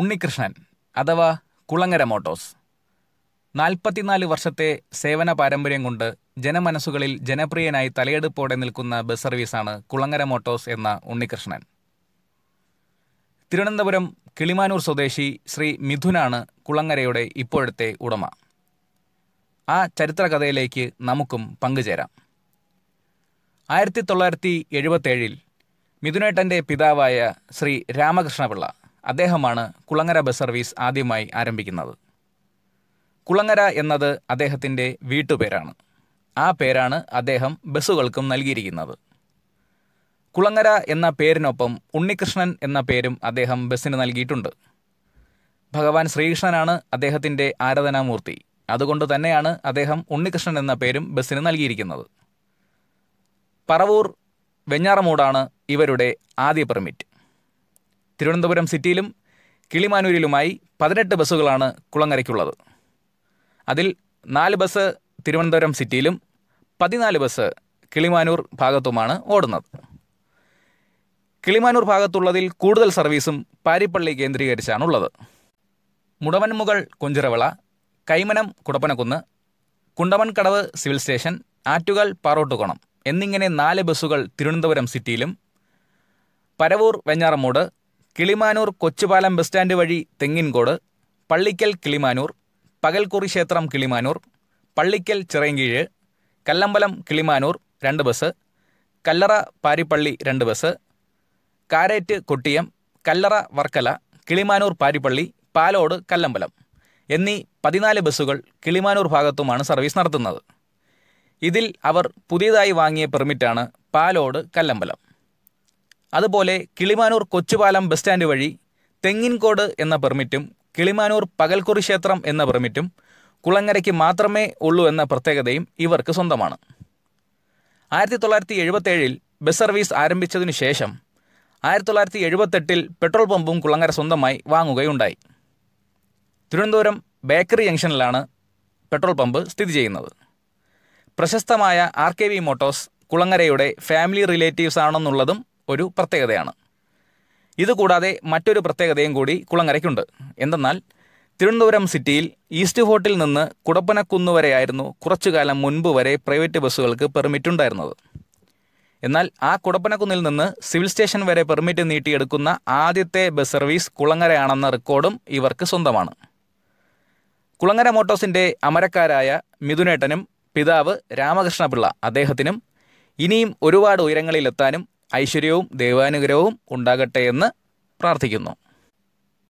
ഉണ്ണികൃഷ്ണൻ അഥവാ കുളങ്ങര മോട്ടോസ് നാൽപ്പത്തിനാല് വർഷത്തെ സേവന പാരമ്പര്യം കൊണ്ട് ജനമനസ്സുകളിൽ ജനപ്രിയനായി തലയെടുപ്പോടെ നിൽക്കുന്ന ബസ് സർവീസാണ് കുളങ്ങര മോട്ടോസ് എന്ന ഉണ്ണികൃഷ്ണൻ തിരുവനന്തപുരം കിളിമാനൂർ സ്വദേശി ശ്രീ മിഥുനാണ് കുളങ്ങരയുടെ ഇപ്പോഴത്തെ ഉടമ ആ ചരിത്രകഥയിലേക്ക് നമുക്കും പങ്കുചേരാം ആയിരത്തി തൊള്ളായിരത്തി എഴുപത്തേഴിൽ മിഥുനേട്ടൻ്റെ പിതാവായ ശ്രീ രാമകൃഷ്ണപിള്ള അദ്ദേഹമാണ് കുളങ്ങര ബസ് സർവീസ് ആദ്യമായി ആരംഭിക്കുന്നത് കുളങ്ങര എന്നത് അദ്ദേഹത്തിൻ്റെ വീട്ടുപേരാണ് ആ പേരാണ് അദ്ദേഹം ബസ്സുകൾക്കും നൽകിയിരിക്കുന്നത് കുളങ്ങര എന്ന പേരിനൊപ്പം ഉണ്ണികൃഷ്ണൻ എന്ന പേരും അദ്ദേഹം ബസ്സിന് നൽകിയിട്ടുണ്ട് ഭഗവാൻ ശ്രീകൃഷ്ണനാണ് അദ്ദേഹത്തിൻ്റെ ആരാധനാമൂർത്തി അതുകൊണ്ട് തന്നെയാണ് അദ്ദേഹം ഉണ്ണികൃഷ്ണൻ എന്ന പേരും ബസ്സിന് നൽകിയിരിക്കുന്നത് പറവൂർ വെഞ്ഞാറമൂടാണ് ഇവരുടെ ആദ്യ പെർമിറ്റ് തിരുവനന്തപുരം സിറ്റിയിലും കിളിമാനൂരിലുമായി പതിനെട്ട് ബസ്സുകളാണ് കുളങ്ങരയ്ക്കുള്ളത് അതിൽ നാല് ബസ് തിരുവനന്തപുരം സിറ്റിയിലും പതിനാല് ബസ് കിളിമാനൂർ ഭാഗത്തുമാണ് ഓടുന്നത് കിളിമാനൂർ ഭാഗത്തുള്ളതിൽ കൂടുതൽ സർവീസും പാരിപ്പള്ളി കേന്ദ്രീകരിച്ചാണുള്ളത് മുടവൻമുകൾ കുഞ്ചിറവിള കൈമനം കുടപ്പനക്കുന്ന് കുണ്ടമൺകടവ് സിവിൽ സ്റ്റേഷൻ ആറ്റുകൾ പാറോട്ടുകോണം എന്നിങ്ങനെ നാല് ബസ്സുകൾ തിരുവനന്തപുരം സിറ്റിയിലും പരവൂർ വെഞ്ഞാറമൂട് കിളിമാനൂർ കൊച്ചുപാലം ബസ് സ്റ്റാൻഡ് വഴി തെങ്ങിൻകോട് പള്ളിക്കൽ കിളിമാനൂർ പകൽക്കുറി ക്ഷേത്രം കിളിമാനൂർ പള്ളിക്കൽ ചിറയങ്കീഴ് കല്ലമ്പലം കിളിമാനൂർ രണ്ട് ബസ് കല്ലറ പാരിപ്പള്ളി രണ്ട് ബസ് കാരേറ്റ് കൊട്ടിയം കല്ലറ വർക്കല കിളിമാനൂർ പാരിപ്പള്ളി പാലോട് കല്ലമ്പലം എന്നീ പതിനാല് ബസ്സുകൾ കിളിമാനൂർ ഭാഗത്തുമാണ് സർവീസ് നടത്തുന്നത് ഇതിൽ അവർ പുതിയതായി വാങ്ങിയ പെർമിറ്റാണ് പാലോട് കല്ലമ്പലം അതുപോലെ കിളിമാനൂർ കൊച്ചുപാലം ബസ് സ്റ്റാൻഡ് വഴി തെങ്ങിൻകോട് എന്ന പെർമിറ്റും കിളിമാനൂർ പകൽക്കുറി ക്ഷേത്രം എന്ന പെർമിറ്റും കുളങ്ങരയ്ക്ക് മാത്രമേ ഉള്ളൂ എന്ന പ്രത്യേകതയും ഇവർക്ക് സ്വന്തമാണ് ആയിരത്തി തൊള്ളായിരത്തി എഴുപത്തേഴിൽ ബസ് സർവീസ് ആരംഭിച്ചതിനു ശേഷം ആയിരത്തി തൊള്ളായിരത്തി എഴുപത്തെട്ടിൽ പെട്രോൾ പമ്പും കുളങ്ങര സ്വന്തമായി വാങ്ങുകയുണ്ടായി തിരുവനന്തപുരം ബേക്കറി ജംഗ്ഷനിലാണ് പെട്രോൾ പമ്പ് സ്ഥിതി ചെയ്യുന്നത് പ്രശസ്തമായ ആർ കെ വി മോട്ടോഴ്സ് കുളങ്ങരയുടെ ഫാമിലി റിലേറ്റീവ്സ് ആണെന്നുള്ളതും ഒരു പ്രത്യേകതയാണ് ഇതുകൂടാതെ മറ്റൊരു പ്രത്യേകതയും കൂടി കുളങ്ങരയ്ക്കുണ്ട് എന്തെന്നാൽ തിരുവനന്തപുരം സിറ്റിയിൽ ഈസ്റ്റ് ഫോർട്ടിൽ നിന്ന് കുടപ്പനക്കുന്ന് വരെയായിരുന്നു കുറച്ചു കാലം മുൻപ് വരെ പ്രൈവറ്റ് ബസ്സുകൾക്ക് പെർമിറ്റ് ഉണ്ടായിരുന്നത് എന്നാൽ ആ കുടപ്പനക്കുന്നിൽ നിന്ന് സിവിൽ സ്റ്റേഷൻ വരെ പെർമിറ്റ് നീട്ടിയെടുക്കുന്ന ആദ്യത്തെ ബസ് സർവീസ് കുളങ്ങരയാണെന്ന റെക്കോർഡും ഇവർക്ക് സ്വന്തമാണ് കുളങ്ങര മോട്ടോസിൻ്റെ അമരക്കാരായ മിഥുനേട്ടനും പിതാവ് രാമകൃഷ്ണപിള്ള അദ്ദേഹത്തിനും ഇനിയും ഒരുപാട് ഉയരങ്ങളിലെത്താനും ഐശ്വര്യവും ദൈവാനുഗ്രഹവും ഉണ്ടാകട്ടെ എന്ന് പ്രാർത്ഥിക്കുന്നു